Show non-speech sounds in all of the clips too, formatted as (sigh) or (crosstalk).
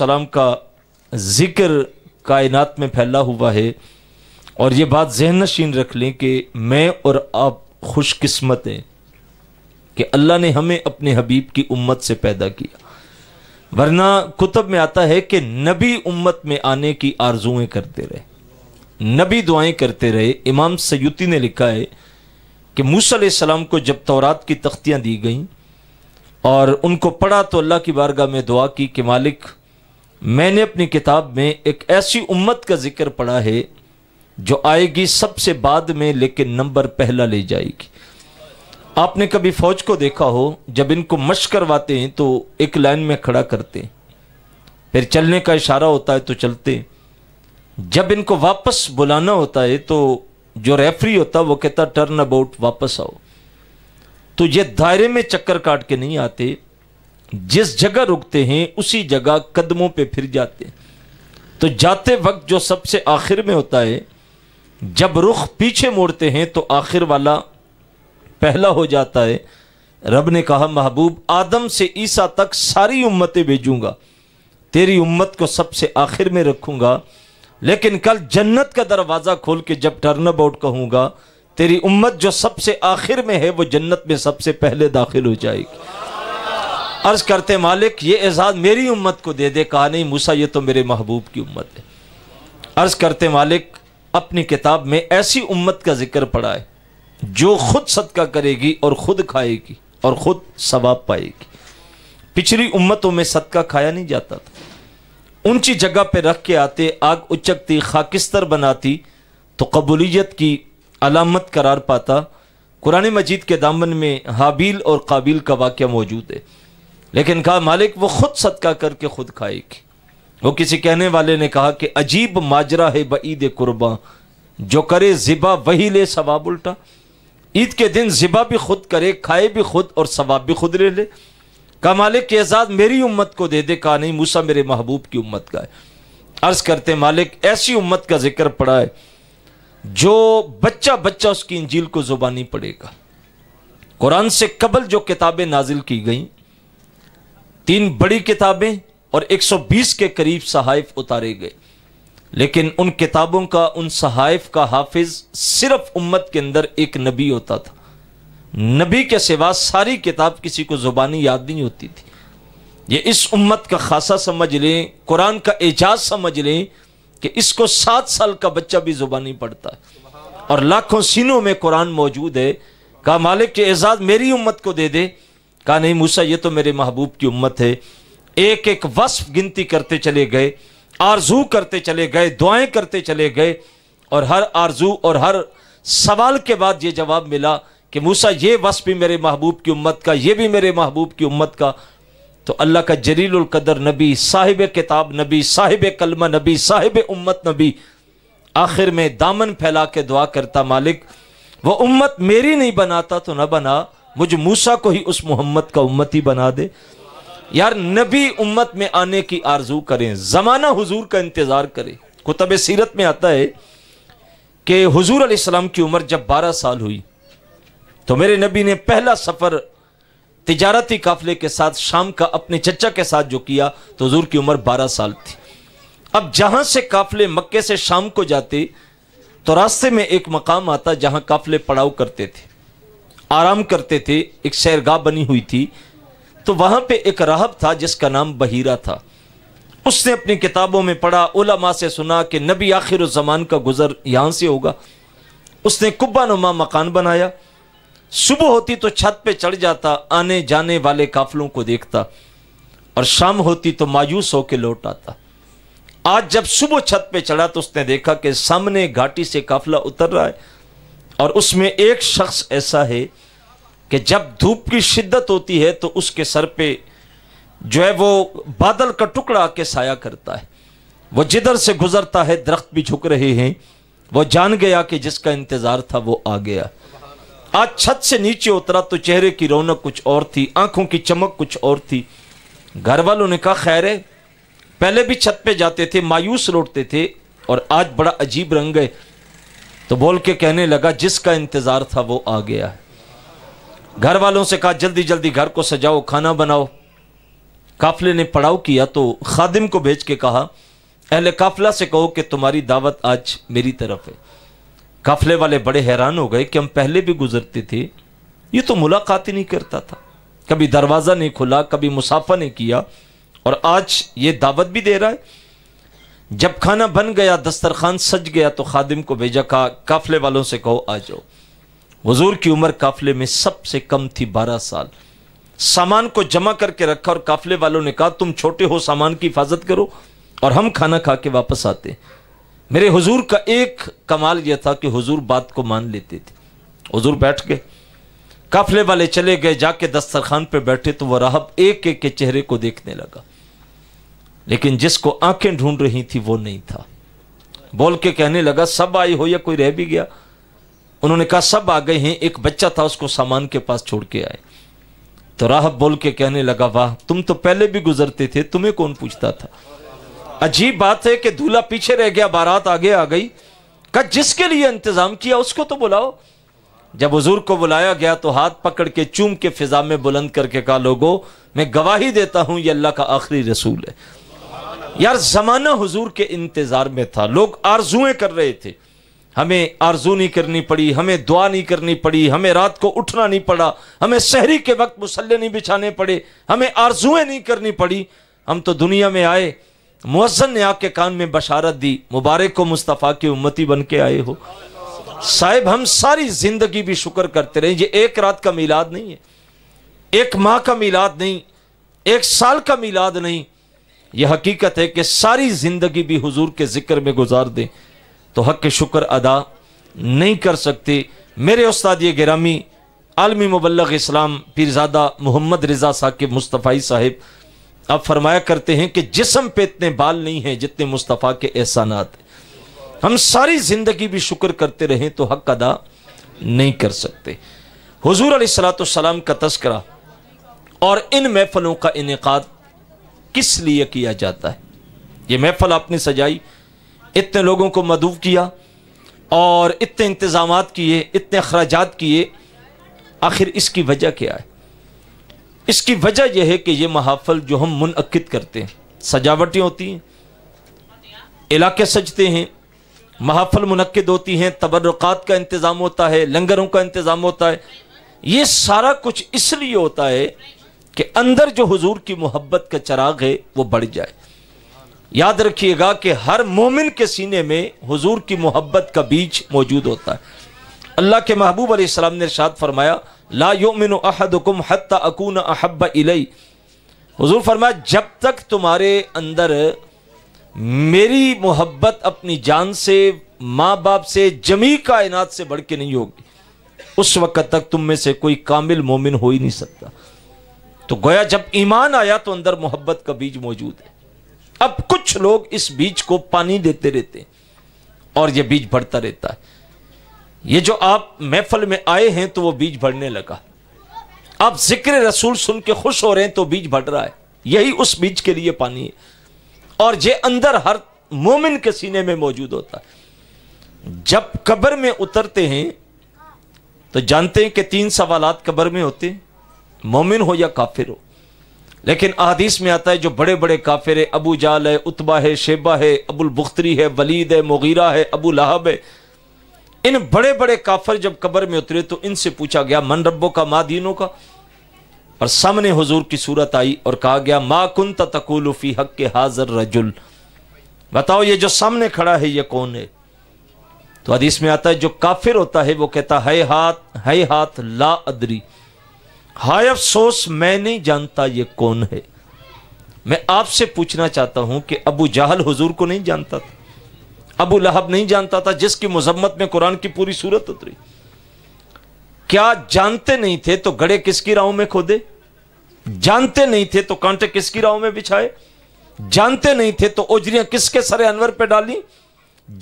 सलाम का जिक्र कायनात में फैला हुआ है और ये बात जहन नशीन रख लें कि मैं और आप खुशकस्मत हैं कि अल्लाह ने हमें अपने हबीब की उम्मत से पैदा किया वरना कुतब में आता है कि नबी उम्मत में आने की आरजुएं करते रहे नबी दुआएं करते रहे इमाम सयुती ने लिखा है कि मूसम को जब तौरात की तख्तियां दी गईं और उनको पढ़ा तो अल्लाह की बारगाह में दुआ की कि मालिक मैंने अपनी किताब में एक ऐसी उम्मत का जिक्र पढ़ा है जो आएगी सबसे बाद में लेकिन नंबर पहला ले जाएगी आपने कभी फौज को देखा हो जब इनको मश करवाते हैं तो एक लाइन में खड़ा करते फिर चलने का इशारा होता है तो चलते जब इनको वापस बुलाना होता है तो जो रेफरी होता है वो कहता टर्न अबाउट वापस आओ तो ये दायरे में चक्कर काट के नहीं आते जिस जगह रुकते हैं उसी जगह कदमों पे फिर जाते हैं तो जाते वक्त जो सबसे आखिर में होता है जब रुख पीछे मोड़ते हैं तो आखिर वाला पहला हो जाता है रब ने कहा महबूब आदम से ईसा तक सारी उम्मतें भेजूंगा तेरी उम्मत को सबसे आखिर में रखूंगा लेकिन कल जन्नत का दरवाज़ा खोल के जब टर्न अबाउट कहूंगा तेरी उम्मत जो सबसे आखिर में है वो जन्नत में सबसे पहले दाखिल हो जाएगी अर्ज करते मालिक ये एजाज़ मेरी उम्मत को दे दे कहा नहीं मूसा ये तो मेरे महबूब की उम्मत है अर्ज करते मालिक अपनी किताब में ऐसी उम्मत का जिक्र पड़ा है जो खुद सदका करेगी और खुद खाएगी और खुद सवाब पाएगी पिछली उम्मतों में सदका खाया नहीं जाता था ऊंची जगह पर रख के आते आग उचकती खाकिस्तर बनाती तो कबूलियत की अलामत करार पाता कुरान मजीद के दामन में हाबील और काबिल का वाक्य मौजूद है लेकिन कहा मालिक वो खुद सदका करके खुद खाएगी वो किसी कहने वाले ने कहा कि अजीब माजरा है बईद कुर्बा जो करे ज़िबा वही ले सवाब उल्टा ईद के दिन ज़िबा भी खुद करे खाए भी खुद और सवाब भी खुद ले ले कहा मालिक के आज़ाद मेरी उम्मत को दे दे कहा नहीं मूसा मेरे महबूब की उम्मत का है अर्ज़ करते मालिक ऐसी उम्मत का जिक्र पड़ा है जो बच्चा बच्चा उसकी इंजील को ज़ुबानी पड़ेगा कुरान से कबल जो किताबें नाजिल की गई तीन बड़ी किताबें और 120 के करीब सहाइफ उतारे गए लेकिन उन किताबों का उन सहाइफ का हाफिज सिर्फ उम्मत के अंदर एक नबी होता था नबी के सिवा सारी किताब किसी को जुबानी याद नहीं होती थी ये इस उम्मत का खासा समझ लें कुरान का एजाज समझ लें कि इसको सात साल का बच्चा भी जुबानी पढ़ता है और लाखों सीनों में कुरान मौजूद है का मालिक के एजाज मेरी उम्मत को दे दे कहा नहीं मूसा ये तो मेरे महबूब की उम्मत है एक एक वस्फ गिनती करते चले गए आरजू करते चले गए दुआएं करते चले गए और हर आरजू और हर सवाल के बाद ये जवाब मिला कि मूसा ये वस्फ भी मेरे महबूब की उम्मत का ये भी मेरे महबूब की उम्मत का तो अल्लाह का जलीलकदर नबी साहिब किताब नबी साहिब कलमा नबी साहिब उम्मत नबी आखिर में दामन फैला के दुआ करता मालिक वह उम्मत मेरी नहीं बनाता तो ना बना मुझ मूसा को ही उस मोहम्मद का उम्मती बना दे यार नबी उम्मत में आने की आरजू करें ज़माना हुजूर का इंतज़ार करें कुतब सीरत में आता है कि हुजूर अलैहिस्सलाम की उम्र जब 12 साल हुई तो मेरे नबी ने पहला सफ़र तजारती काफले के साथ शाम का अपने चचा के साथ जो किया तो हजूर की उम्र 12 साल थी अब जहां से काफले मक्के से शाम को जाते तो रास्ते में एक मकाम आता जहां काफले पड़ाव करते थे आराम करते थे एक शैरगाह बनी हुई थी तो वहां पे एक राहब था जिसका नाम बहीरा था उसने अपनी किताबों में पढ़ा उलमा से सुना कि नबी आखिर ज़मान का गुज़र यहां से होगा उसने कुब्बा नुमा मकान बनाया सुबह होती तो छत पे चढ़ जाता आने जाने वाले काफलों को देखता और शाम होती तो मायूस होकर लौट आता आज जब सुबह छत पे चढ़ा तो उसने देखा कि सामने घाटी से काफला उतर रहा है और उसमें एक शख्स ऐसा है कि जब धूप की शिद्दत होती है तो उसके सर पे जो है वो बादल का टुकड़ा आके साया करता है वो जिधर से गुजरता है दरख्त भी झुक रहे हैं वो जान गया कि जिसका इंतज़ार था वो आ गया आज छत से नीचे उतरा तो चेहरे की रौनक कुछ और थी आंखों की चमक कुछ और थी घर वालों ने कहा खैर है पहले भी छत पे जाते थे मायूस लौटते थे और आज बड़ा अजीब रंग है तो बोल के कहने लगा जिसका इंतज़ार था वो आ गया है घर वालों से कहा जल्दी जल्दी घर को सजाओ खाना बनाओ काफिले ने पड़ाव किया तो खादिम को भेज के कहा अहले काफिला से कहो कि तुम्हारी दावत आज मेरी तरफ है काफिले वाले बड़े हैरान हो गए कि हम पहले भी गुजरते थे ये तो मुलाकात ही नहीं करता था कभी दरवाज़ा नहीं खुला कभी मुसाफा नहीं किया और आज ये दावत भी दे रहा है जब खाना बन गया दस्तरखान सज गया तो खादिम को भेजा कहा काफिले वालों से कहो आ जाओ हजूर की उम्र काफिले में सबसे कम थी बारह साल सामान को जमा करके रखा और काफिले वालों ने कहा तुम छोटे हो सामान की हिफाजत करो और हम खाना खा के वापस आते मेरे हुजूर का एक कमाल यह था कि हुजूर बात को मान लेते थे हुजूर बैठ गए काफिले वाले चले गए जाके दस्तरखान पे बैठे तो वह राहब एक एक के चेहरे को देखने लगा लेकिन जिसको आंखें ढूंढ रही थी वो नहीं था बोल के कहने लगा सब आई हो या कोई रह भी गया उन्होंने कहा सब आ गए हैं एक बच्चा था उसको सामान के पास छोड़ के आए तो राहब बोल के कहने लगा वाह तुम तो पहले भी गुजरते थे तुम्हें कौन पूछता था अजीब बात है कि दूल्हा पीछे रह गया बारात आगे आ गई कहा जिसके लिए इंतजाम किया उसको तो बुलाओ जब हजूर को बुलाया गया तो हाथ पकड़ के चूम के फिजा में बुलंद करके कहा लोगो मैं गवाही देता हूं ये अल्लाह का आखिरी रसूल है यार जमाना हजूर के इंतजार में था लोग आरजुए कर रहे थे हमें आरजू नहीं करनी पड़ी हमें दुआ नहीं करनी पड़ी हमें रात को उठना नहीं पड़ा हमें शहरी के वक्त मुसल्ले नहीं बिछाने पड़े हमें आरजुएँ नहीं करनी पड़ी हम तो दुनिया में आए मुअज़न ने आपके कान में बशारत दी मुबारक को मुस्तफ़ा की उम्मती बन के आए हो साहिब हम सारी ज़िंदगी भी शुक्र करते रहे ये एक रात का मिलाद नहीं है एक माह का मिलाद नहीं एक साल का मिलाद नहीं यह हकीकत है कि सारी ज़िंदगी भी हुजूर के ज़िक्र में गुजार दें तो हक के शुक्र अदा नहीं कर सकते मेरे उस्ताद ये गिरामी आलमी मुबलग इस्लाम पीरजादा मोहम्मद रज़ा साकिब मुस्तफ़ाई साहिब आप फरमाया करते हैं कि जिसम पे इतने बाल नहीं हैं जितने मुस्तफ़ा के एहसानात हम सारी ज़िंदगी भी शुक्र करते रहें तो हक अदा नहीं कर सकते हजूर सलाम का तस्करा और इन महफलों का इनका किस लिए किया जाता है ये महफल आपने सजाई इतने लोगों को मदू किया और इतने इंतज़ाम किए इतने अखराज किए आखिर इसकी वजह क्या है इसकी वजह यह है कि ये महाफल जो हम मुनद करते हैं सजावटें होती हैं इलाके सजते हैं महाफल मुनद होती हैं तबरक़ात का इंतज़ाम होता है लंगरों का इंतज़ाम होता है ये सारा कुछ इसलिए होता है कि अंदर जो हजूर की मोहब्बत का चराग है वो बढ़ जाए याद रखिएगा कि हर मोमिन के सीने में हुजूर की मोहब्बत का बीज मौजूद होता है अल्लाह के महबूब आसमाम ने इरशाद फरमाया ला योमिन अहदकुम हत्ता अकून अहब इलई हुजूर फरमाया जब तक तुम्हारे अंदर मेरी मोहब्बत अपनी जान से माँ बाप से जमी कायनात से बढ़ के नहीं होगी उस वक़्त तक तुम में से कोई कामिल मोमिन हो ही नहीं सकता तो गोया जब ईमान आया तो अंदर मोहब्बत का बीज मौजूद है अब कुछ कुछ लोग इस बीज को पानी देते रहते और यह बीज बढ़ता रहता है ये जो आप महफल में आए हैं तो वो बीज बढ़ने लगा आप जिक्र रसूल सुन के खुश हो रहे हैं तो बीज बढ़ रहा है यही उस बीज के लिए पानी है और ये अंदर हर मोमिन के सीने में मौजूद होता है जब कब्र में उतरते हैं तो जानते हैं कि तीन सवालात कब्र में होते मोमिन हो या काफिर हो लेकिन अदीस में आता है जो बड़े बड़े काफिर है अबू जाल है उतबा है शेबा है अबुल बुख्तरी है वलीद है मुगीरा है अबू लहब है इन बड़े बड़े काफर जब कब्र में उतरे तो इनसे पूछा गया मन रब्बों का माँ दीनों का और सामने हजूर की सूरत आई और कहा गया माँ कुन तकुलफी हक के हाजर रजुल बताओ ये जो सामने खड़ा है ये कौन है तो हदीस में आता है जो काफिर होता है वो कहता है हाथ है हाथ ला अदरी हाय अफसोस मैं नहीं जानता ये कौन है मैं आपसे पूछना चाहता हूं कि अबू जहल हुजूर को नहीं जानता था अबू लहब नहीं जानता था जिसकी मजम्मत में कुरान की पूरी सूरत उतरी क्या जानते नहीं थे तो गड़े किसकी राहों में खोदे जानते नहीं थे तो कांटे किसकी राहों में बिछाए जानते नहीं थे तो ओजरियां किसके सरे अनवर पे डाली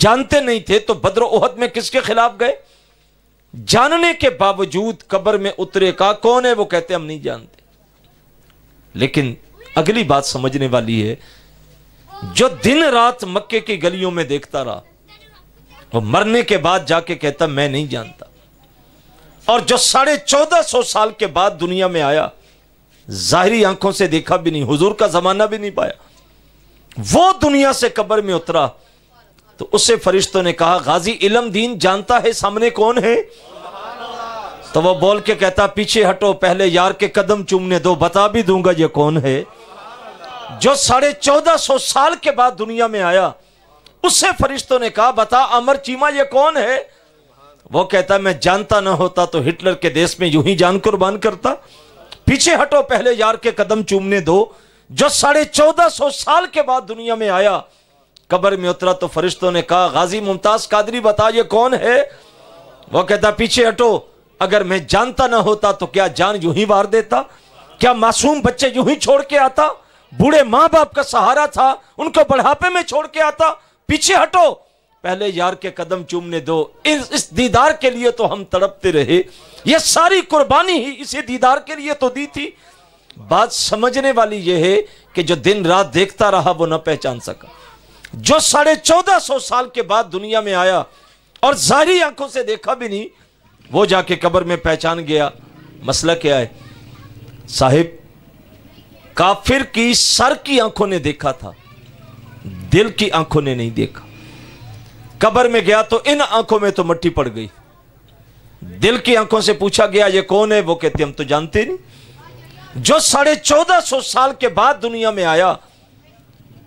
जानते नहीं थे तो बद्र ओहद में किसके खिलाफ गए जानने के बावजूद कब्र में उतरे का कौन है वो कहते हम नहीं जानते लेकिन अगली बात समझने वाली है जो दिन रात मक्के की गलियों में देखता रहा वो मरने के बाद जाके कहता मैं नहीं जानता और जो साढ़े चौदह सौ साल के बाद दुनिया में आया जाहरी आंखों से देखा भी नहीं हुजूर का जमाना भी नहीं पाया वो दुनिया से कब्र में उतरा तो उससे फरिश्तों ने कहा गाजी इलम दीन जानता है सामने कौन है तो वो बोल के कहता पीछे हटो पहले यार के कदम चूमने दो बता भी दूंगा ये कौन है जो साढ़े चौदह सौ साल के बाद दुनिया में आया उससे फरिश्तों ने कहा बता अमर चीमा ये कौन है वो कहता मैं जानता ना होता तो हिटलर के देश में यूं ही जान कुर्बान करता पीछे हटो पहले यार के कदम चूमने दो जो साढ़े चौदह सौ साल के बाद दुनिया में आया कब्र में उतरा तो फरिश्तों ने कहा गाजी मुमताज कादरी बता ये कौन है वो कहता पीछे हटो अगर मैं जानता ना होता तो क्या जान यूं ही मार देता क्या मासूम बच्चे यूं ही छोड़ के आता बूढ़े माँ बाप का सहारा था उनको बढ़ापे में छोड़ के आता पीछे हटो पहले यार के कदम चूमने दो इस, इस दीदार के लिए तो हम तड़पते रहे ये सारी कुर्बानी ही इसी दीदार के लिए तो दी थी बात समझने वाली यह है कि जो दिन रात देखता रहा वो ना पहचान सका जो साढ़े चौदह सौ साल के बाद दुनिया में आया और जारी आंखों से देखा भी नहीं वो जाके कब्र में पहचान गया मसला क्या है साहिब काफिर की सर की आंखों ने देखा था दिल की आंखों ने नहीं देखा कब्र में गया तो इन आंखों में तो मट्टी पड़ गई दिल की आंखों से पूछा गया ये कौन है वो कहते हम तो जानते नहीं जो साढ़े चौदह सौ साल के बाद दुनिया में आया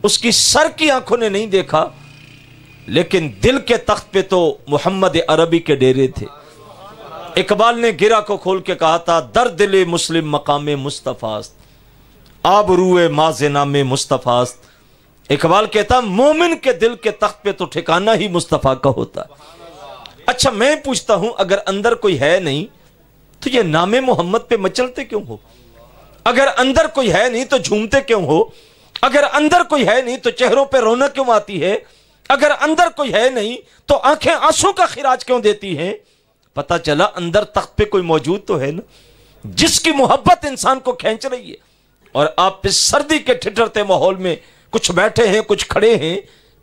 उसकी सर की आंखों ने नहीं देखा लेकिन दिल के तख्त पे तो मोहम्मद अरबी के डेरे थे इकबाल ने गिरा को खोल के कहा था दर दिल मुस्लिम मकाम मुस्तफ़ास्त आब रूए माज नामे मुस्तफ़ास्त इकबाल कहता मोमिन के दिल के तख्त पे तो ठिकाना ही मुस्तफ़ा का होता अच्छा मैं पूछता हूं अगर अंदर कोई है नहीं तो ये नामे मोहम्मद पे मचलते क्यों हो अगर अंदर कोई है नहीं तो झूमते क्यों हो अगर अंदर कोई है नहीं तो चेहरों पर रौनक क्यों आती है अगर अंदर कोई है नहीं तो आंखें आंसू का खिराज क्यों देती हैं पता चला अंदर तख्त पे कोई मौजूद तो है ना जिसकी मोहब्बत इंसान को खींच रही है और आप इस सर्दी के ठिठरते माहौल में कुछ बैठे हैं कुछ खड़े हैं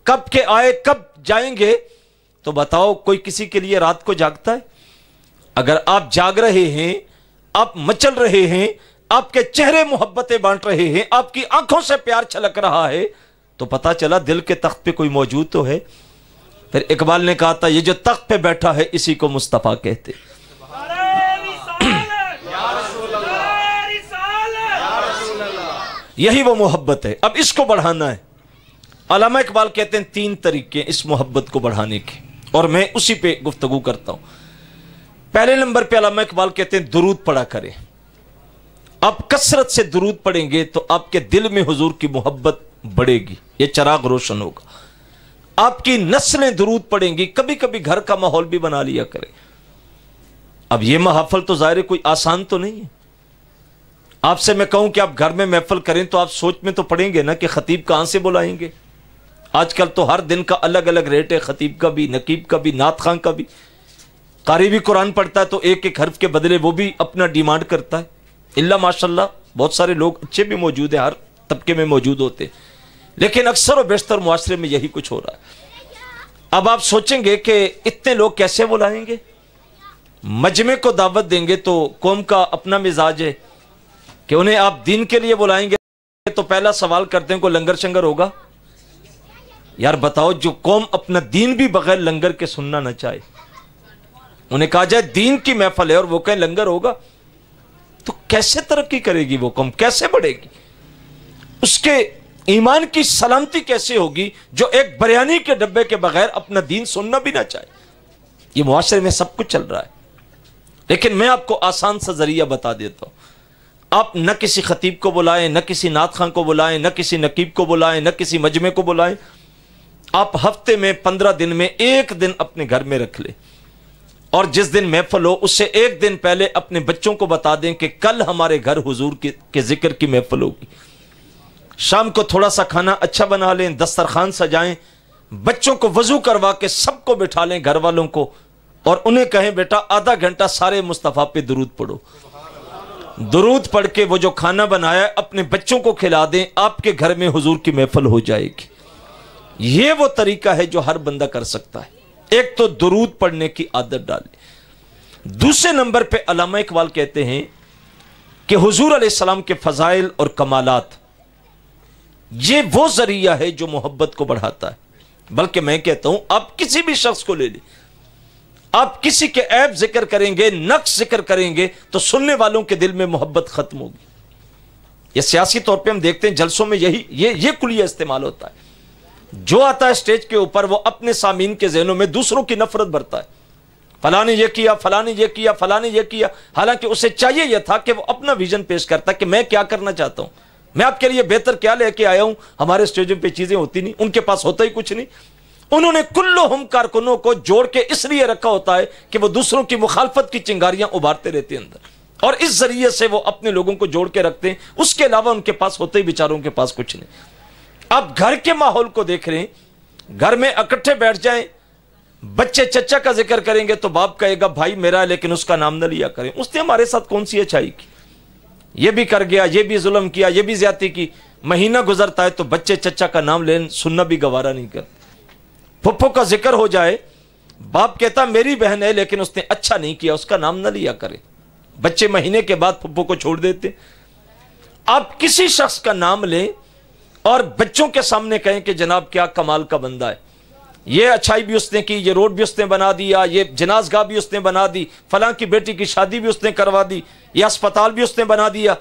कब के आए कब जाएंगे तो बताओ कोई किसी के लिए रात को जागता है अगर आप जाग रहे हैं आप मचल रहे हैं आपके चेहरे मोहब्बतें बांट रहे हैं आपकी आंखों से प्यार छलक रहा है तो पता चला दिल के तख्त पे कोई मौजूद तो है फिर इकबाल ने कहा था ये जो तख्त पे बैठा है इसी को मुस्तफ़ा कहते यही वो मोहब्बत है अब इसको बढ़ाना है अलामा इकबाल कहते हैं तीन तरीके इस मोहब्बत को बढ़ाने के और मैं उसी पे गुफ्तगु करता हूं पहले नंबर पे अलामा इकबाल कहते हैं दुरूद पड़ा करें आप कसरत से दुरूद पड़ेंगे तो आपके दिल में हुजूर की मोहब्बत बढ़ेगी ये चराग रोशन होगा आपकी नस्लें दुरूद पड़ेंगी कभी कभी घर का माहौल भी बना लिया करें अब ये महफल तो ज़ाहिर कोई आसान तो नहीं है आपसे मैं कहूं कि आप घर में महफल करें तो आप सोच में तो पड़ेंगे ना कि खतीब कहां से बुलाएंगे आजकल तो हर दिन का अलग अलग रेट है खतीब का भी नकीब का भी नात खां का भी कारी भी कुरान पढ़ता है तो एक एक हर्फ के बदले वो भी अपना डिमांड करता है इल्ला माशाल्लाह बहुत सारे लोग अच्छे भी मौजूद हैं हर तबके में मौजूद होते लेकिन अक्सर और बेशतर माशरे में यही कुछ हो रहा है अब आप सोचेंगे कि इतने लोग कैसे बुलाएंगे मजमे को दावत देंगे तो कौम का अपना मिजाज है कि उन्हें आप दिन के लिए बुलाएंगे तो पहला सवाल करते हैं को लंगर शंगर होगा यार बताओ जो कौम अपना दीन भी बगैर लंगर के सुनना ना चाहे उन्हें कहा जाए दीन की महफल है और वो कहें लंगर होगा तो कैसे तरक्की करेगी वो कौम कैसे बढ़ेगी उसके ईमान की सलामती कैसे होगी जो एक बरयानी के डब्बे के बगैर अपना दीन सुनना भी ना चाहे ये मुआरे में सब कुछ चल रहा है लेकिन मैं आपको आसान सा जरिया बता देता हूं आप न किसी खतीब को बुलाएं न किसी नात खां को बुलाएं न किसी नकीब को बुलाएं न किसी मजमे को बुलाएं आप हफ्ते में पंद्रह दिन में एक दिन अपने घर में रख लें और जिस दिन महफल हो उससे एक दिन पहले अपने बच्चों को बता दें कि कल हमारे घर हुजूर के, के जिक्र की महफल होगी शाम को थोड़ा सा खाना अच्छा बना लें दस्तरखान सजाएं बच्चों को वजू करवा के सबको बिठा लें घर वालों को और उन्हें कहें बेटा आधा घंटा सारे मुस्तफ़ा पे दरूद पढ़ो दरूद पढ़ के वो जो खाना बनाया अपने बच्चों को खिला दें आपके घर में हुजूर की महफल हो जाएगी ये वो तरीका है जो हर बंदा कर सकता है एक तो दरूद पढ़ने की आदत डाली दूसरे नंबर पे अलामा इकबाल कहते हैं कि हजूर आसमाम के फ़ज़ाइल और कमालत ये वो ज़रिया है जो मोहब्बत को बढ़ाता है बल्कि मैं कहता हूं आप किसी भी शख्स को ले लें आप किसी के ऐप जिक्र करेंगे नक्श जिक्र करेंगे तो सुनने वालों के दिल में मोहब्बत खत्म होगी ये सियासी तौर पे हम देखते हैं जलसों में यही ये ये कुलिया इस्तेमाल होता है जो आता है स्टेज के ऊपर वो अपने सामीन के जहनों में दूसरों की नफरत भरता है फलाने ये यह किया फला ने यह किया फलाने ये यह किया हालांकि उसे चाहिए यह था कि वो अपना विजन पेश करता कि मैं क्या करना चाहता हूं मैं आपके लिए बेहतर क्या लेके आया हूं हमारे स्टेजों पे चीज़ें होती नहीं उनके पास होता ही कुछ नहीं उन्होंने कुल्लो हम कारकुनों को जोड़ के इसलिए रखा होता है कि वह दूसरों की मुखालफत की चिंगारियां उभारते रहते हैं अंदर और इस जरिए से वो अपने लोगों को जोड़ के रखते हैं उसके अलावा उनके पास होते ही बेचारों के पास कुछ नहीं आप घर के माहौल को देख रहे हैं घर में इकट्ठे बैठ जाएं बच्चे चचा का जिक्र करेंगे तो बाप कहेगा भाई मेरा है लेकिन उसका नाम न लिया करें उसने हमारे साथ कौन सी अच्छाई की ये भी कर गया ये भी जुल्म किया ये भी ज्यादा की महीना गुजरता है तो बच्चे चचा का नाम लेन सुनना भी गवारा नहीं कर फुफो का जिक्र हो जाए बाप कहता मेरी बहन है लेकिन उसने अच्छा नहीं किया उसका नाम ना लिया करे बच्चे महीने के बाद फुप्पो को छोड़ देते आप किसी शख्स का नाम लें और बच्चों के सामने कहें कि जनाब क्या कमाल का बंदा है ये अच्छाई भी उसने की ये रोड भी उसने बना दिया ये जनाजगाह भी उसने बना दी फलां की बेटी की शादी भी उसने करवा दी ये अस्पताल भी उसने बना दिया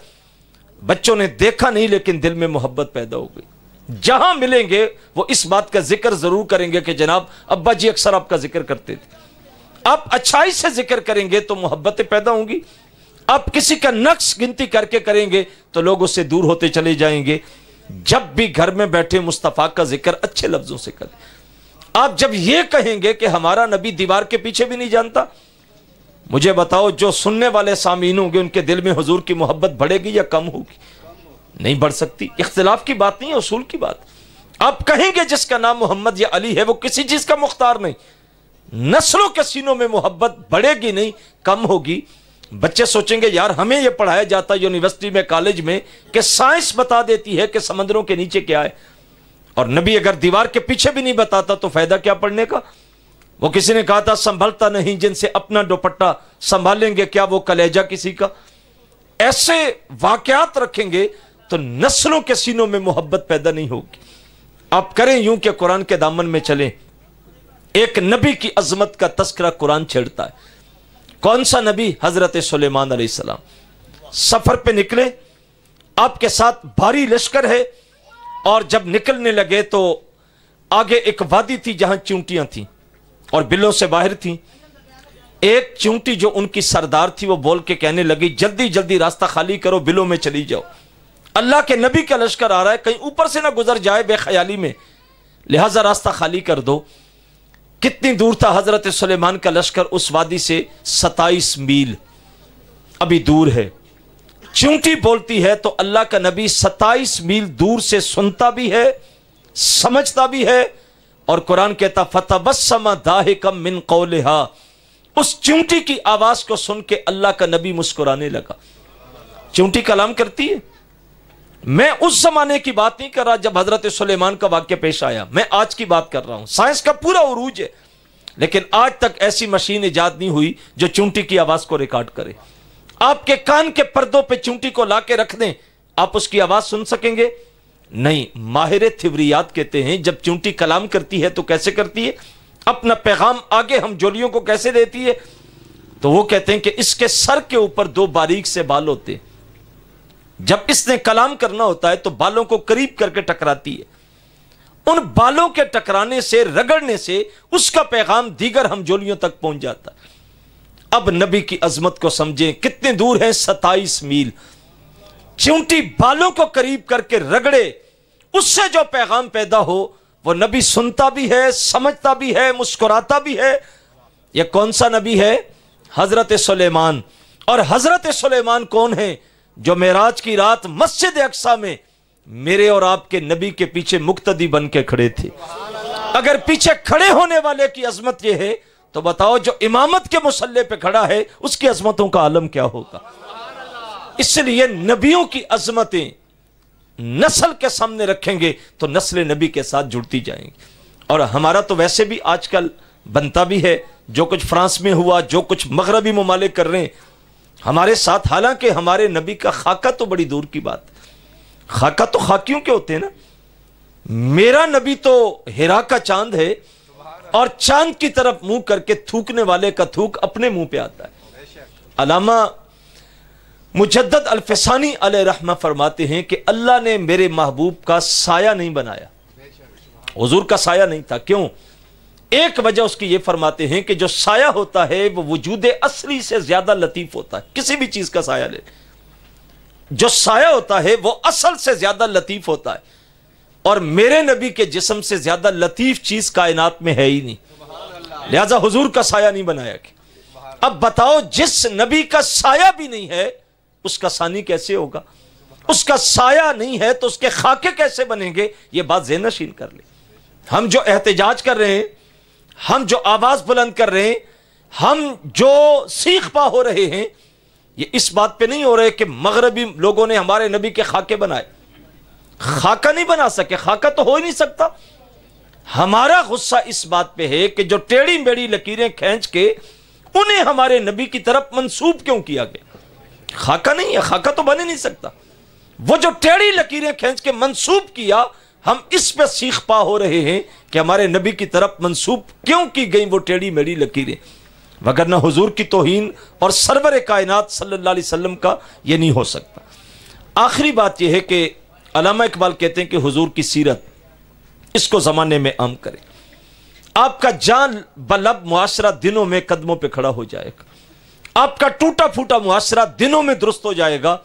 बच्चों ने देखा नहीं लेकिन दिल में मोहब्बत पैदा हो गई जहां मिलेंगे वो इस बात का जिक्र जरूर करेंगे कि जनाब अब्बा जी अक्सर आपका जिक्र करते थे आप अच्छाई से जिक्र करेंगे तो मोहब्बतें पैदा होंगी आप किसी का नक्श गिनती करके करेंगे तो लोग उससे दूर होते चले जाएंगे जब भी घर में बैठे मुस्तफ़ा का जिक्र अच्छे लफ्जों से करें आप जब ये कहेंगे कि हमारा नबी दीवार के पीछे भी नहीं जानता मुझे बताओ जो सुनने वाले सामीन होंगे उनके दिल में हजूर की मोहब्बत बढ़ेगी या कम होगी नहीं बढ़ सकती इख्तलाफ की बात नहीं है असूल की बात आप कहेंगे जिसका नाम मोहम्मद या अली है वो किसी चीज़ का मुख्तार नहीं नस्लों के सीनों में मोहब्बत बढ़ेगी नहीं कम होगी बच्चे सोचेंगे यार हमें यह पढ़ाया जाता है यूनिवर्सिटी में कॉलेज में कि साइंस बता देती है कि समंदरों के नीचे क्या है और नबी अगर दीवार के पीछे भी नहीं बताता तो फायदा क्या पढ़ने का वो किसी ने कहा था संभलता नहीं जिनसे अपना दुपट्टा संभालेंगे क्या वो कलेजा किसी का ऐसे वाकयात रखेंगे तो नस्लों के सीनों में मोहब्बत पैदा नहीं होगी आप करें यूं कि कुरान के दामन में चलें एक नबी की अजमत का तस्करा कुरान छेड़ता है कौन सा नबी हजरत सलेमान सफर पे निकले आपके साथ भारी लश्कर है और जब निकलने लगे तो आगे एक वादी थी जहां चूंटियां थी और बिलों से बाहर थी एक चूंटी जो उनकी सरदार थी वो बोल के कहने लगी जल्दी जल्दी रास्ता खाली करो बिलों में चली जाओ अल्लाह के नबी का लश्कर आ रहा है कहीं ऊपर से ना गुजर जाए बेख्याली में लिहाजा रास्ता खाली कर दो कितनी दूर था हज़रत सलेमान का लश्कर उस वादी से सताइस मील अभी दूर है चूंटी बोलती है तो अल्लाह का नबी सताइस मील दूर से सुनता भी है समझता भी है और कुरान कहता फतेह बसमा दाहे कम मिन कौलहा उस चूंटी की आवाज को सुन के अल्लाह का नबी मुस्कुराने लगा चूंटी कलाम करती है मैं उस जमाने की बात नहीं कर रहा जब हजरत सुलेमान का वाक्य पेश आया मैं आज की बात कर रहा हूं साइंस का पूरा उरूज है लेकिन आज तक ऐसी मशीन ईजाद नहीं हुई जो चूंटी की आवाज को रिकॉर्ड करे आपके कान के पर्दों पे चूंटी को ला के रख दें आप उसकी आवाज सुन सकेंगे नहीं माहिर थिवरियात कहते हैं जब चूंटी कलाम करती है तो कैसे करती है अपना पैगाम आगे हम जोलियों को कैसे देती है तो वो कहते हैं कि इसके सर के ऊपर दो बारीक से बाल होते हैं जब इसने कलाम करना होता है तो बालों को करीब करके टकराती है उन बालों के टकराने से रगड़ने से उसका पैगाम दीगर हमजोलियों तक पहुंच जाता है अब नबी की अजमत को समझें कितने दूर है सताइस मील चिंटी बालों को करीब करके रगड़े उससे जो पैगाम पैदा हो वो नबी सुनता भी है समझता भी है मुस्कुराता भी है यह कौन सा नबी है हजरत सुलेमान और हजरत सुलेमान कौन है जो महराज की रात मस्जिद अक्सा में मेरे और आपके नबी के पीछे मुक्तदी बन के खड़े थे अगर पीछे खड़े होने वाले की अजमत यह है तो बताओ जो इमामत के मुसल्ले पे खड़ा है उसकी अजमतों का आलम क्या होगा इसलिए नबियों की अजमतें नस्ल के सामने रखेंगे तो नस्ल नबी के साथ जुड़ती जाएंगी और हमारा तो वैसे भी आजकल बनता भी है जो कुछ फ्रांस में हुआ जो कुछ मगरबी ममालिक कर रहे हैं हमारे साथ हालांकि हमारे नबी का खाका तो बड़ी दूर की बात खाका तो खाकियों के होते हैं ना मेरा नबी तो हिरा का चांद है और चांद की तरफ मुंह करके थूकने वाले का थूक अपने मुंह पे आता है अलामा मुजद अल्फसानी रहमा फरमाते हैं कि अल्लाह ने मेरे महबूब का साया नहीं बनाया हजूर का साया नहीं था क्यों एक वजह उसकी ये फरमाते हैं कि जो साया होता है वो वजूद असली से ज्यादा लतीफ होता है किसी भी चीज का साया ले जो साया होता है वो असल से ज्यादा लतीफ होता है और मेरे नबी के जिसम से ज्यादा लतीफ चीज कायनात में है ही नहीं लिहाजा हुजूर का साया नहीं बनाया कि अब बताओ जिस नबी का साया भी नहीं है उसका सानी कैसे होगा उसका साया नहीं है तो उसके खाके कैसे बनेंगे ये बात जेनशीन कर ले हम जो एहतजाज कर रहे हैं हम जो आवाज बुलंद कर रहे हैं हम जो सीख पा हो रहे हैं ये इस बात पे नहीं हो रहे कि मगरबी लोगों ने हमारे नबी के खाके बनाए खाका नहीं बना सके खाका तो हो ही नहीं सकता हमारा गुस्सा इस बात पे है कि जो टेढ़ी मेढ़ी लकीरें खींच के उन्हें हमारे नबी की तरफ मंसूब क्यों किया गया खाका नहीं है खाका तो बन ही नहीं सकता वो जो टेढ़ी लकीरें खींच के मंसूब किया हम इस पे सीख पा हो रहे हैं कि हमारे नबी की तरफ मंसूब क्यों की गई वो टेढ़ी मेढ़ी लकीरें वगरना हुजूर की तोहन और सरवर कायनात सल्लल्लाहु अलैहि वसल्लम का ये नहीं हो सकता आखिरी बात यह है कि अलामा इकबाल कहते हैं कि हुजूर की सीरत इसको ज़माने में आम करें आपका जान बलब मुआरा दिनों में कदमों पर खड़ा हो जाएगा आपका टूटा फूटा मुआरा दिनों में दुरुस्त हो जाएगा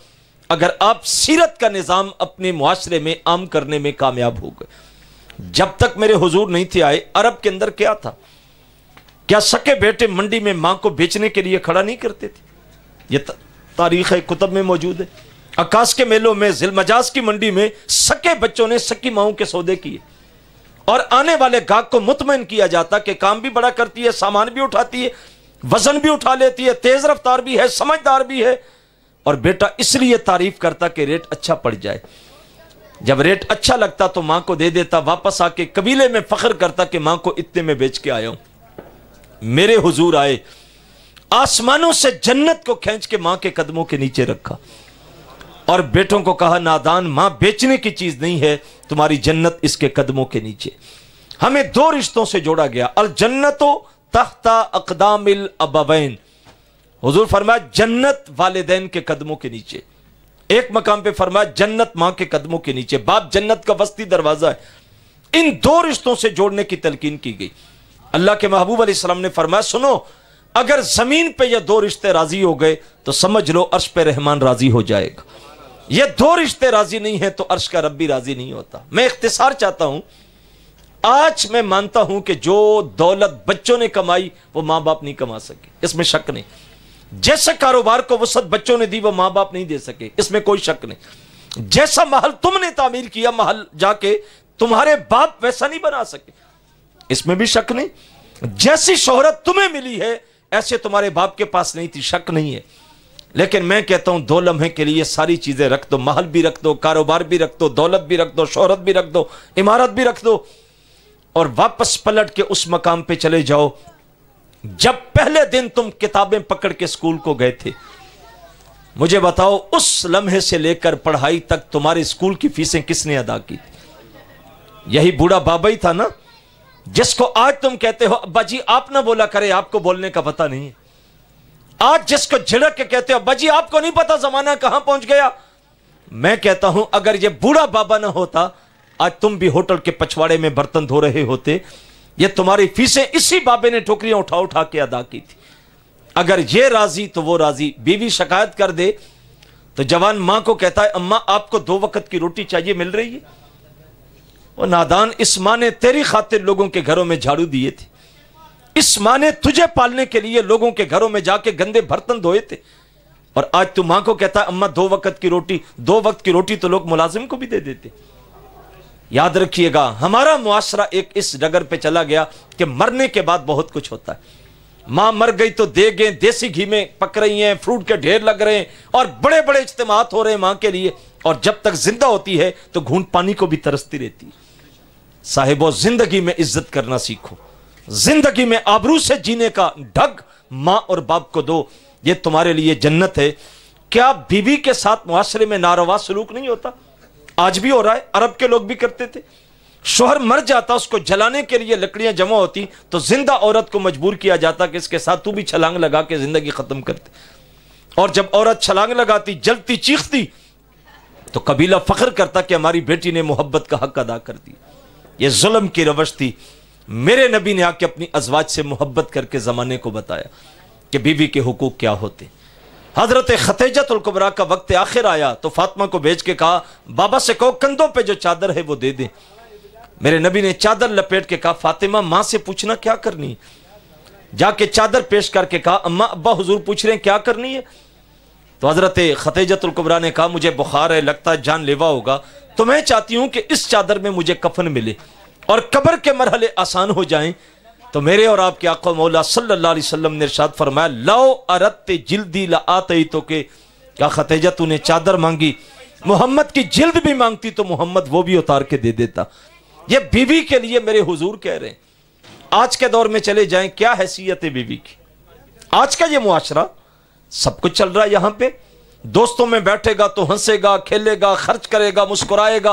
अगर आप सीरत का निज़ाम अपने मुआरे में आम करने में कामयाब हो गए जब तक मेरे हजूर नहीं थे आए अरब के अंदर क्या था क्या सके बेटे मंडी में माँ को बेचने के लिए खड़ा नहीं करते थे ये तारीख कुतब में मौजूद है आकाश के मेलों में जिल मजाज की मंडी में सके बच्चों ने सकी माओ के सौदे किए और आने वाले गाहक को मुतमिन किया जाता कि काम भी बड़ा करती है सामान भी उठाती है वजन भी उठा लेती है तेज रफ्तार भी है समझदार भी है और बेटा इसलिए तारीफ करता कि रेट अच्छा पड़ जाए जब रेट अच्छा लगता तो माँ को दे देता वापस आके कबीले में फख्र करता कि माँ को इतने में बेच के आया हूं मेरे हुजूर आए आसमानों से जन्नत को खींच के माँ के कदमों के नीचे रखा और बेटों को कहा नादान माँ बेचने की चीज नहीं है तुम्हारी जन्नत इसके कदमों के नीचे हमें दो रिश्तों से जोड़ा गया अल जन्नतो तख्ता अकदामिल अबवैन हुजूर फरमाया जन्नत वालदेन के कदमों के नीचे एक मकाम पे फरमाया जन्नत मां के कदमों के नीचे बाप जन्नत का वस्ती दरवाजा है इन दो रिश्तों से जोड़ने की तलकीन की गई अल्लाह के महबूब अलैहिस्सलाम ने फरमाया सुनो अगर जमीन पे ये दो रिश्ते राजी हो गए तो समझ लो अर्श पे रहमान राजी हो जाएगा ये दो रिश्ते राजी नहीं है तो अर्श का रब भी राजी नहीं होता मैं इख्तिसार चाहता हूं आज मैं मानता हूं कि जो दौलत बच्चों ने कमाई वो मां बाप नहीं कमा सके इसमें शक नहीं जैसे कारोबार को वसत बच्चों ने दी वो मां बाप नहीं दे सके इसमें कोई शक नहीं जैसा महल तुमने तामीर किया महल जाके तुम्हारे बाप वैसा नहीं बना सके इसमें भी शक नहीं जैसी शोहरत तुम्हें मिली है ऐसे तुम्हारे बाप के पास नहीं थी शक नहीं है लेकिन मैं कहता हूं दो लम्हे के लिए सारी चीजें रख दो महल भी रख दो कारोबार भी रख दो दौलत भी रख दो शोहरत भी रख दो इमारत भी रख दो और वापस पलट के उस मकाम पे चले जाओ जब पहले दिन तुम किताबें पकड़ के स्कूल को गए थे मुझे बताओ उस लम्हे से लेकर पढ़ाई तक तुम्हारे स्कूल की फीसें किसने अदा की थी यही बूढ़ा बाबा ही था ना जिसको आज तुम कहते हो अब्बा जी आप ना बोला करे आपको बोलने का पता नहीं है आज जिसको झिड़क के कहते हो अब्बा जी आपको नहीं पता जमाना कहां पहुंच गया मैं कहता हूं अगर ये बूढ़ा बाबा ना होता आज तुम भी होटल के पछवाड़े में बर्तन धो रहे होते ये तुम्हारी फीसें इसी बाबे ने ठोकरियां उठा उठा के अदा की थी अगर ये राजी तो वो राजी बीवी शिकायत कर दे तो जवान मां को कहता है अम्मा आपको दो वक्त की रोटी चाहिए मिल रही है वो नादान इस माँ ने तेरी खातिर लोगों के घरों में झाड़ू दिए थे इस मां ने तुझे पालने के लिए लोगों के घरों में जाके गंदे बर्तन धोए थे और आज तू मां को कहता है अम्मा दो वक्त की रोटी दो वक्त की रोटी तो लोग मुलाजिम को भी दे देते याद रखिएगा हमारा मुआसरा एक इस डगर पे चला गया कि मरने के बाद बहुत कुछ होता है माँ मर गई तो दे गए देसी घी में पक रही हैं फ्रूट के ढेर लग रहे हैं और बड़े बड़े इज्तमात हो रहे हैं माँ के लिए और जब तक जिंदा होती है तो घूंट पानी को भी तरसती रहती है साहिबो जिंदगी में इज्जत करना सीखो जिंदगी में आबरू से जीने का ढग माँ और बाप को दो ये तुम्हारे लिए जन्नत है क्या बीवी के साथ मुआरे में नारवा सलूक नहीं होता आज भी हो रहा है अरब के लोग भी करते थे शोहर मर जाता उसको जलाने के लिए लकड़ियां जमा होती तो जिंदा औरत को मजबूर किया जाता कि इसके साथ तू भी छलांग लगा के जिंदगी खत्म करते और जब औरत छलांग लगाती जलती चीखती तो कबीला फख्र करता कि हमारी बेटी ने मोहब्बत का हक अदा कर दिया ये जुल्म की रवश थी मेरे नबी ने आके अपनी अजवाज से मोहब्बत करके ज़माने को बताया कि बीवी के हुकूक क्या होते हजरत ख़तेजतुल्कुबरा का वक्त आखिर आया तो फातिमा को भेज के कहा बाबा से कहो कंधों पे जो चादर है वो दे दें मेरे नबी ने चादर लपेट के कहा फातिमा माँ से पूछना क्या करनी जाके चादर पेश करके कहा अम्मा अब्बा हुजूर पूछ रहे हैं क्या करनी है तो हजरत ख़तेजतुल्कुबरा ने कहा मुझे बुखार है लगता है जानलेवा होगा तो मैं चाहती हूँ कि इस चादर में मुझे कफन मिले और कब्र के मरहले आसान हो जाएं तो मेरे और आपके आका मौला सल्ला वसलम ने इर्शाद फरमाया लो अरत जल्दी ला आते तो के क्या खतेजा तूने चादर मांगी मोहम्मद की जिल्द भी मांगती तो मोहम्मद वो भी उतार के दे देता ये बीवी के लिए मेरे हुजूर कह रहे हैं आज के दौर में चले जाएं क्या हैसियत है बीवी की आज का ये मुआशरा सब कुछ चल रहा है यहाँ पे दोस्तों में बैठेगा तो हंसेगा खेलेगा खर्च करेगा मुस्कुराएगा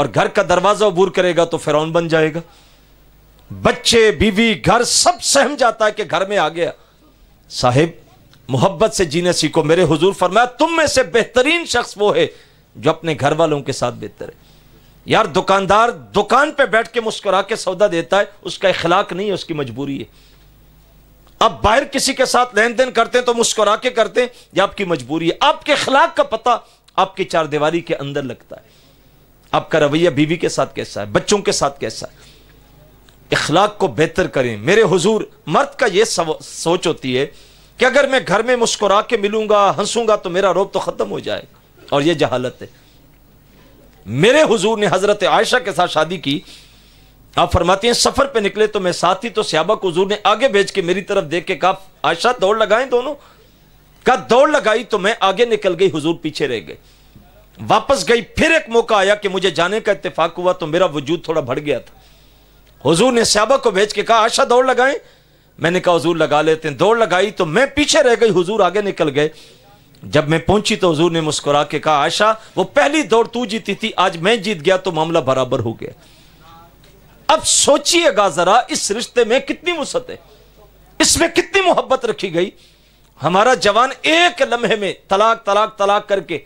और घर का दरवाजा अबूर करेगा तो फिर बन जाएगा बच्चे बीवी घर सब सहम जाता है कि घर में आ गया साहिब मोहब्बत से जीने सीखो मेरे हुजूर फरमाया तुम में से बेहतरीन शख्स वो है जो अपने घर वालों के साथ बेहतर है यार दुकानदार दुकान पे बैठ के मुस्कुरा के सौदा देता है उसका इखलाक नहीं है उसकी मजबूरी है अब बाहर किसी के साथ लेन देन करते हैं तो मुस्कुरा के करते हैं यह आपकी मजबूरी है आपके इखलाक का पता आपकी चारदीवारी के अंदर लगता है आपका रवैया बीवी के साथ कैसा है बच्चों के साथ कैसा है इखलाक को बेहतर करें मेरे हुजूर मर्द का यह सोच होती है कि अगर मैं घर में मुस्कुरा के मिलूंगा हंसूंगा तो मेरा रोब तो ख़त्म हो जाएगा और यह जहालत है मेरे हुजूर ने हज़रत आयशा के साथ शादी की आप फरमाती हैं सफ़र पर निकले तो मैं साथ ही तो सियाबा को हजूर ने आगे भेज के मेरी तरफ देख के कहा आयशा दौड़ लगाए दोनों का दौड़ लगाई तो मैं आगे निकल गई हुजूर पीछे रह गए वापस गई फिर एक मौका आया कि मुझे जाने का इतफाक हुआ तो मेरा वजूद थोड़ा भड़ गया था हुजूर ने सहाबा को भेज के कहा आशा दौड़ लगाए मैंने कहा हुजूर लगा लेते हैं दौड़ लगाई तो मैं पीछे रह गई हजूर आगे निकल गए जब मैं पहुंची तो हजूर ने मुस्कुरा के कहा आशा वो पहली दौड़ तू जीती थी आज मैं जीत गया तो मामला बराबर हो गया अब सोचिएगा जरा इस रिश्ते में कितनी मुसत है इसमें कितनी मोहब्बत रखी गई हमारा जवान एक लम्हे में तलाक तलाक तलाक करके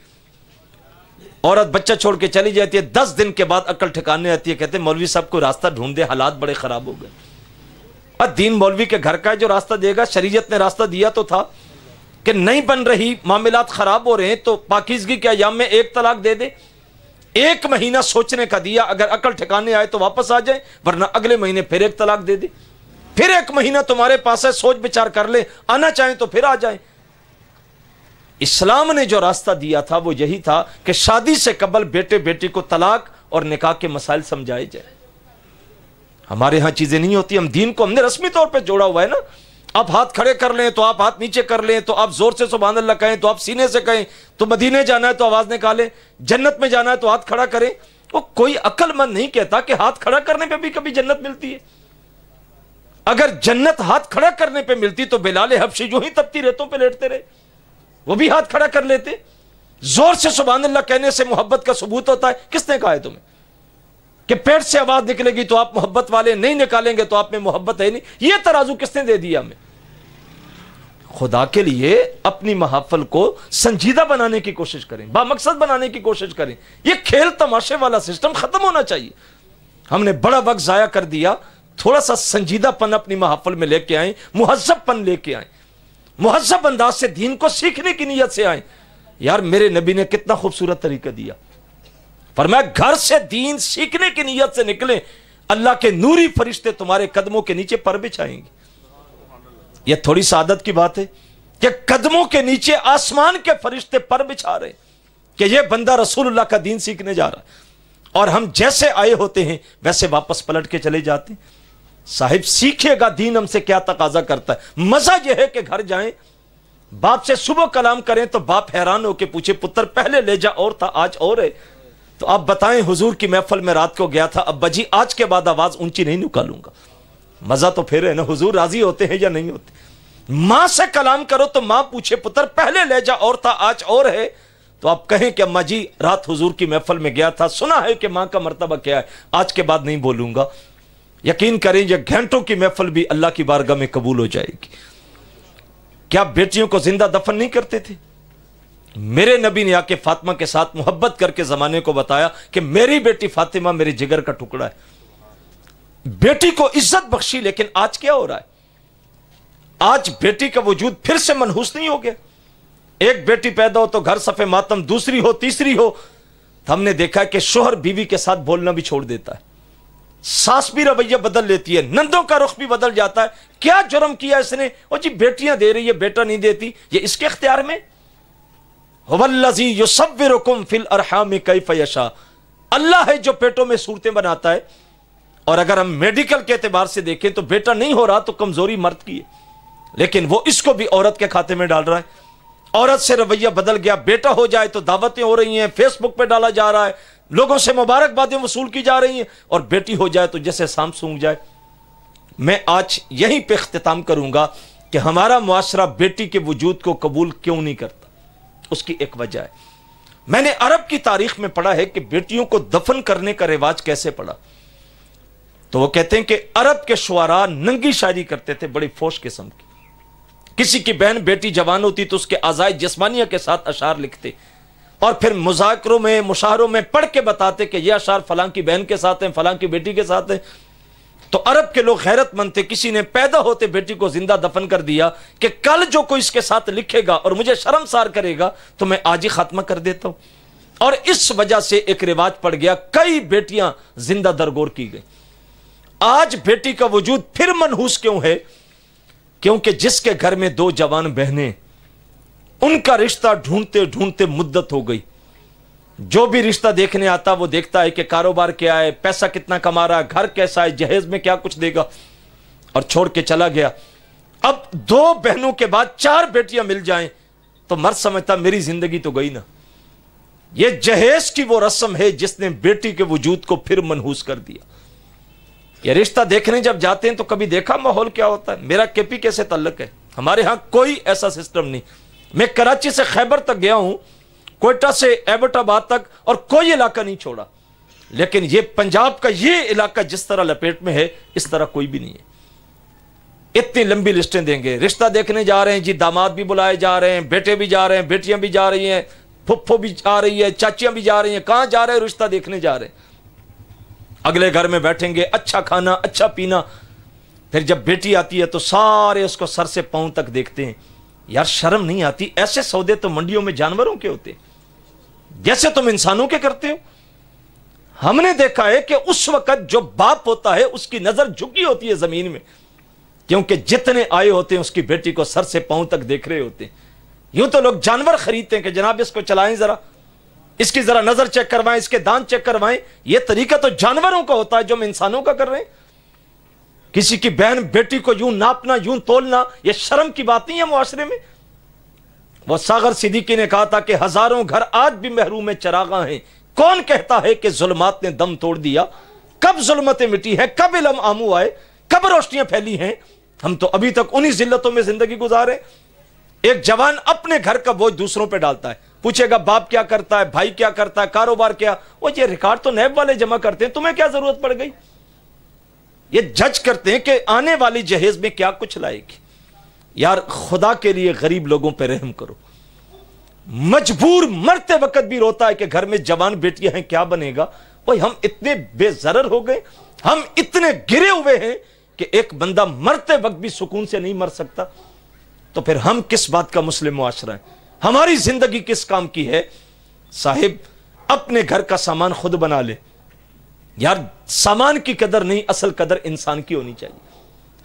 औरत बच्चा छोड़ के चली जाती है दस दिन के बाद अकल ठिकाने आती है कहते मौलवी साहब को रास्ता ढूंढ दे हालात बड़े ख़राब हो गए और दीन मौलवी के घर का जो रास्ता देगा शरीयत ने रास्ता दिया तो था कि नहीं बन रही मामलात ख़राब हो रहे हैं तो पाकिजगी के अयाम में एक तलाक दे दे एक महीना सोचने का दिया अगर अकल ठिकाने आए तो वापस आ जाए वरना अगले महीने फिर एक तलाक दे दे फिर एक महीना तुम्हारे पास है सोच विचार कर ले आना चाहे तो फिर आ जाए इस्लाम ने जो रास्ता दिया था वो यही था कि शादी से कबल बेटे बेटी को तलाक और निकाह के मसाइल समझाए जाए हमारे यहां चीज़ें नहीं होती हम दीन को हमने रस्मी तौर पर जोड़ा हुआ है ना आप हाथ खड़े कर लें तो आप हाथ नीचे कर लें तो आप जोर से सुबह अल्लाह कहें तो आप सीने से कहें तो मदीने जाना है तो आवाज़ निकालें जन्नत में जाना है तो हाथ खड़ा करें वो कोई मन नहीं कहता कि हाथ खड़ा करने पे भी कभी जन्नत मिलती है अगर जन्नत हाथ खड़ा करने पे मिलती तो बिलाल हफ्शी जो ही तपती रेतों पे लेटते रहे वो भी हाथ खड़ा कर लेते जोर से सुबह अल्लाह कहने से मोहब्बत का सबूत होता है किसने कहा है तुम्हें कि पेट से आवाज निकलेगी तो आप मोहब्बत वाले नहीं निकालेंगे तो आप में मोहब्बत है नहीं ये तराजू किसने दे दिया हमें खुदा के लिए अपनी महाफल को संजीदा बनाने की कोशिश करें बामकसद बनाने की कोशिश करें यह खेल तमाशे वाला सिस्टम खत्म होना चाहिए हमने बड़ा वक्त जाया कर दिया थोड़ा सा संजीदापन अपनी महाफल में लेके आए मुहजबपन लेके आए महसब अंदाज से दीन को सीखने की नीयत से आए यार मेरे नबी ने कितना खूबसूरत तरीका दिया पर मैं घर से दीन सीखने की नीयत से निकले अल्लाह के नूरी फरिश्ते तुम्हारे कदमों के नीचे पर बिछाएंगे यह थोड़ी सादत की बात है कि कदमों के नीचे आसमान के फरिश्ते पर बिछा रहे कि यह बंदा रसूलुल्लाह का दीन सीखने जा रहा है और हम जैसे आए होते हैं वैसे वापस पलट के चले जाते हैं साहिब सीखेगा दीन हमसे क्या तकाजा करता है मजा यह है कि घर जाएं बाप से सुबह कलाम करें तो बाप हैरान होकर पूछे पुत्र पहले ले जा और था आज और है तो आप बताएं हुजूर की महफल में रात को गया था अब बजी आज के बाद आवाज ऊंची नहीं निकालूंगा मजा तो फिर है ना हुजूर राजी होते हैं या नहीं होते माँ से कलाम करो तो माँ पूछे पुत्र पहले ले जा और था आज और है तो आप कहें कि अम्मा जी रात हुजूर की महफल में गया था सुना है कि माँ का मर्तबा क्या है आज के बाद नहीं बोलूंगा यकीन करें यह घंटों की महफल भी अल्लाह की बारगाह में कबूल हो जाएगी क्या बेटियों को जिंदा दफन नहीं करते थे मेरे नबी ने आके फातिमा के साथ मोहब्बत करके जमाने को बताया कि मेरी बेटी फातिमा मेरे जिगर का टुकड़ा है बेटी को इज्जत बख्शी लेकिन आज क्या हो रहा है आज बेटी का वजूद फिर से मनहूस नहीं हो गया एक बेटी पैदा हो तो घर सफे मातम दूसरी हो तीसरी हो तो हमने देखा कि शोहर बीवी के साथ बोलना भी छोड़ देता है सास भी रवैया बदल लेती है नंदों का रुख भी बदल जाता है क्या जुर्म किया इसने और जी बेटियां दे रही है बेटा नहीं देती ये इसके अख्तियार में फिल अल्लाह है जो पेटों में सूरतें बनाता है और अगर हम मेडिकल के अतबार से देखें तो बेटा नहीं हो रहा तो कमजोरी मर्द की है लेकिन वो इसको भी औरत के खाते में डाल रहा है औरत से रवैया बदल गया बेटा हो जाए तो दावतें हो रही हैं फेसबुक पे डाला जा रहा है लोगों से मुबारकबादें वसूल की जा रही हैं और बेटी हो जाए तो जैसे शाम सूंघ जाए मैं आज यहीं पे अख्ताम करूंगा कि हमारा मुआरा बेटी के वजूद को कबूल क्यों नहीं करता उसकी एक वजह है मैंने अरब की तारीख में पढ़ा है कि बेटियों को दफन करने का रिवाज कैसे पड़ा तो वो कहते हैं कि अरब के शुरा नंगी शायरी करते थे बड़ी फोश किस्म की किसी की बहन बेटी जवान होती तो उसके आज़ाद जिसमानिया के साथ अशार लिखते और फिर मुजाकरों में मुशाहरों में पढ़ के बताते कि यह अशार फलां की बहन के साथ हैं फलां की बेटी के साथ हैं तो अरब के लोग हैरतमंद थे किसी ने पैदा होते बेटी को जिंदा दफन कर दिया कि कल जो कोई इसके साथ लिखेगा और मुझे शर्मसार करेगा तो मैं आज ही खात्मा कर देता हूं और इस वजह से एक रिवाज पड़ गया कई बेटियां जिंदा दरगोर की गई आज बेटी का वजूद फिर मनहूस क्यों है क्योंकि जिसके घर में दो जवान बहने उनका रिश्ता ढूंढते ढूंढते मुद्दत हो गई जो भी रिश्ता देखने आता वो देखता है कि कारोबार क्या है पैसा कितना कमा रहा है घर कैसा है जहेज में क्या कुछ देगा और छोड़ के चला गया अब दो बहनों के बाद चार बेटियां मिल जाएं तो मर्द समझता मेरी जिंदगी तो गई ना ये जहेज की वो रस्म है जिसने बेटी के वजूद को फिर मनहूस कर दिया ये रिश्ता देखने जब जाते हैं तो कभी देखा माहौल क्या होता है मेरा के पी तल्लक है हमारे यहाँ कोई ऐसा सिस्टम नहीं मैं कराची से खैबर तक गया हूँ कोयटा से एबटाबाद तक और कोई इलाका नहीं छोड़ा लेकिन ये पंजाब का ये इलाका जिस तरह लपेट में है इस तरह कोई भी नहीं है इतनी लंबी लिस्टें देंगे रिश्ता देखने जा रहे हैं जी दामाद भी बुलाए जा रहे हैं बेटे भी जा रहे हैं बेटियां भी जा रही हैं फुफ्फो भी जा रही है चाचियां भी जा रही हैं कहाँ जा रहे हैं रिश्ता देखने जा रहे हैं अगले घर में बैठेंगे अच्छा खाना अच्छा पीना फिर जब बेटी आती है तो सारे उसको सर से पांव तक देखते हैं यार शर्म नहीं आती ऐसे सौदे तो मंडियों में जानवरों के होते जैसे तुम इंसानों के करते हो हमने देखा है कि उस वक्त जो बाप होता है उसकी नजर झुकी होती है जमीन में क्योंकि जितने आए होते हैं उसकी बेटी को सर से पाऊं तक देख रहे होते हैं यूं तो लोग जानवर खरीदते हैं कि जनाब इसको चलाएं जरा इसकी जरा नजर चेक करवाएं इसके दांत चेक करवाएं यह तरीका तो जानवरों का होता है जो हम इंसानों का कर रहे हैं किसी की बहन बेटी को यूं नापना यूं तोलना यह शर्म की बात नहीं है मुआरे में वह सागर सिद्दीकी ने कहा था कि हजारों घर आज भी महरूम में चरागा हैं कौन कहता है कि जुलमात ने दम तोड़ दिया कब जुलमतें मिटी हैं कब इलम आमू आए कब रोशनियां फैली हैं हम तो अभी तक उन्हीं जिल्लतों में जिंदगी गुजारे एक जवान अपने घर का बोझ दूसरों पर डालता है पूछेगा बाप क्या करता है भाई क्या करता है कारोबार क्या वो ये रिकॉर्ड तो नैब वाले जमा करते हैं तुम्हें क्या जरूरत पड़ गई ये जज करते हैं कि आने वाली जहेज में क्या कुछ लाएगी यार खुदा के लिए गरीब लोगों पर रहम करो मजबूर मरते वक्त भी रोता है कि घर में जवान बेटियां हैं क्या बनेगा भाई हम इतने बेजर हो गए हम इतने गिरे हुए हैं कि एक बंदा मरते वक्त भी सुकून से नहीं मर सकता तो फिर हम किस बात का मुस्लिम मुआरा है हमारी जिंदगी किस काम की है साहिब अपने घर का सामान खुद बना ले यार सामान की कदर नहीं असल कदर इंसान की होनी चाहिए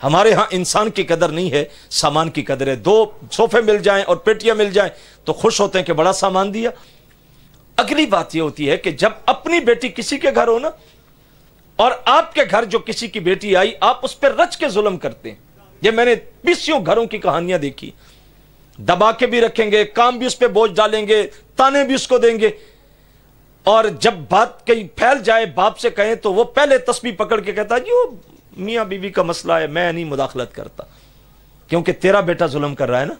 हमारे यहां इंसान की कदर नहीं है सामान की कदर है दो सोफे मिल जाएं और पेटियां मिल जाएं तो खुश होते हैं कि बड़ा सामान दिया अगली बात यह होती है कि जब अपनी बेटी किसी के घर हो ना और आपके घर जो किसी की बेटी आई आप उस पर रच के जुलम करते हैं ये मैंने बीसियों घरों की कहानियां देखी दबा के भी रखेंगे काम भी उस पर बोझ डालेंगे ताने भी उसको देंगे और जब बात कहीं फैल जाए बाप से कहें तो वो पहले तस्वीर पकड़ के कहता जी वो मियाँ बीवी का मसला है मैं नहीं मुदाखलत करता क्योंकि तेरा बेटा जुलम कर रहा है ना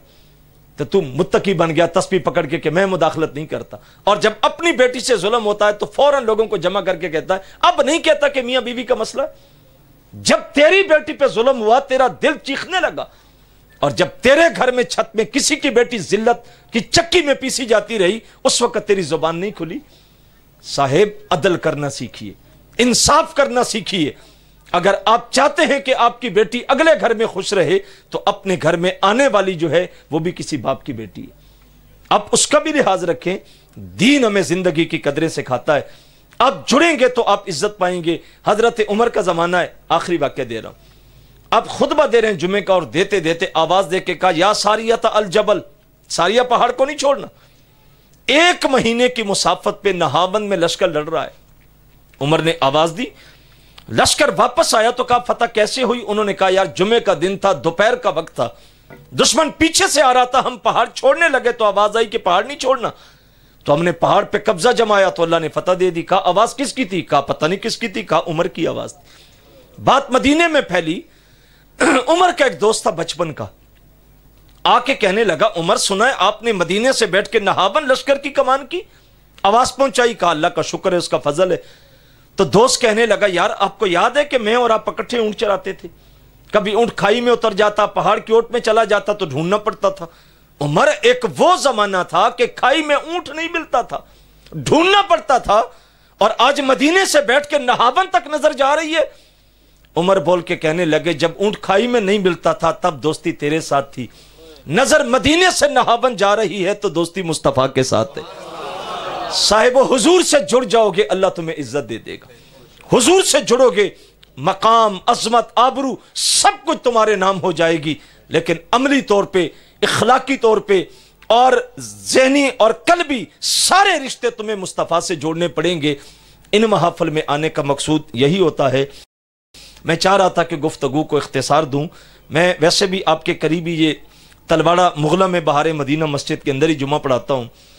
तो तू मुतकी बन गया तस्वीर पकड़ के कि मैं मुदाखलत नहीं करता और जब अपनी बेटी से जुलम होता है तो फौरन लोगों को जमा करके कहता है अब नहीं कहता कि मियाँ बीवी का मसला जब तेरी बेटी पर जुलम हुआ तेरा दिल चीखने लगा और जब तेरे घर में छत में किसी की बेटी जिल्लत की चक्की में पीसी जाती रही उस वक्त तेरी जुबान नहीं खुली साहेब अदल करना सीखिए इंसाफ करना सीखिए अगर आप चाहते हैं कि आपकी बेटी अगले घर में खुश रहे तो अपने घर में आने वाली जो है वो भी किसी बाप की बेटी है आप उसका भी लिहाज रखें दीन हमें जिंदगी की कदरें सिखाता है आप जुड़ेंगे तो आप इज्जत पाएंगे हजरत उमर का जमाना है आखिरी वाक्य दे रहा हूं अब खुतबा दे रहे हैं जुमे का और देते देते आवाज दे के कहा या सारिया था अलजबल सारिया पहाड़ को नहीं छोड़ना एक महीने की मुसाफत पे नहाबंद में लश्कर लड़ रहा है उमर ने आवाज दी लश्कर वापस आया तो कहा फतह कैसे हुई उन्होंने कहा यार जुमे का दिन था दोपहर का वक्त था दुश्मन पीछे से आ रहा था हम पहाड़ छोड़ने लगे तो आवाज आई कि पहाड़ नहीं छोड़ना तो हमने पहाड़ पे कब्जा जमाया तो अल्लाह ने फतह दे दी कहा आवाज किसकी थी कहा पता नहीं किसकी थी कहा उमर की आवाज थी बात मदीने में फैली (clears throat) उमर का एक दोस्त था बचपन का आके कहने लगा उमर सुना है आपने मदीने से बैठ के नहाबन लश्कर की कमान की आवाज पहुंचाई कहा अल्लाह का शुक्र है उसका फजल है तो दोस्त कहने लगा यार आपको याद है कि मैं और आप इकट्ठे ऊंट चराते थे कभी ऊंट खाई में उतर जाता पहाड़ की ओट में चला जाता तो ढूंढना पड़ता था उमर एक वो जमाना था कि खाई में ऊंट नहीं मिलता था ढूंढना पड़ता था और आज मदीने से बैठ के नहावन तक नजर जा रही है उमर बोल के कहने लगे जब ऊंट खाई में नहीं मिलता था तब दोस्ती तेरे साथ थी नजर मदीने से नहाबन जा रही है तो दोस्ती मुस्तफ़ा के साथ है साहेब हजूर से जुड़ जाओगे अल्लाह तुम्हें इज्जत दे देगा हजूर से जुड़ोगे मकाम अजमत आबरू सब कुछ तुम्हारे नाम हो जाएगी लेकिन अमली तौर पर इखलाकी तौर पर और जहनी और कल भी सारे रिश्ते तुम्हें मुस्तफ़ा से जोड़ने पड़ेंगे इन महाफल में आने का मकसूद यही होता है मैं चाह रहा था कि गुफ्तु को इख्तसार दूँ मैं वैसे भी आपके करीबी ये तलवाड़ा मुगला में बहार मदीना मस्जिद के अंदर ही जुमा पढ़ाता हूँ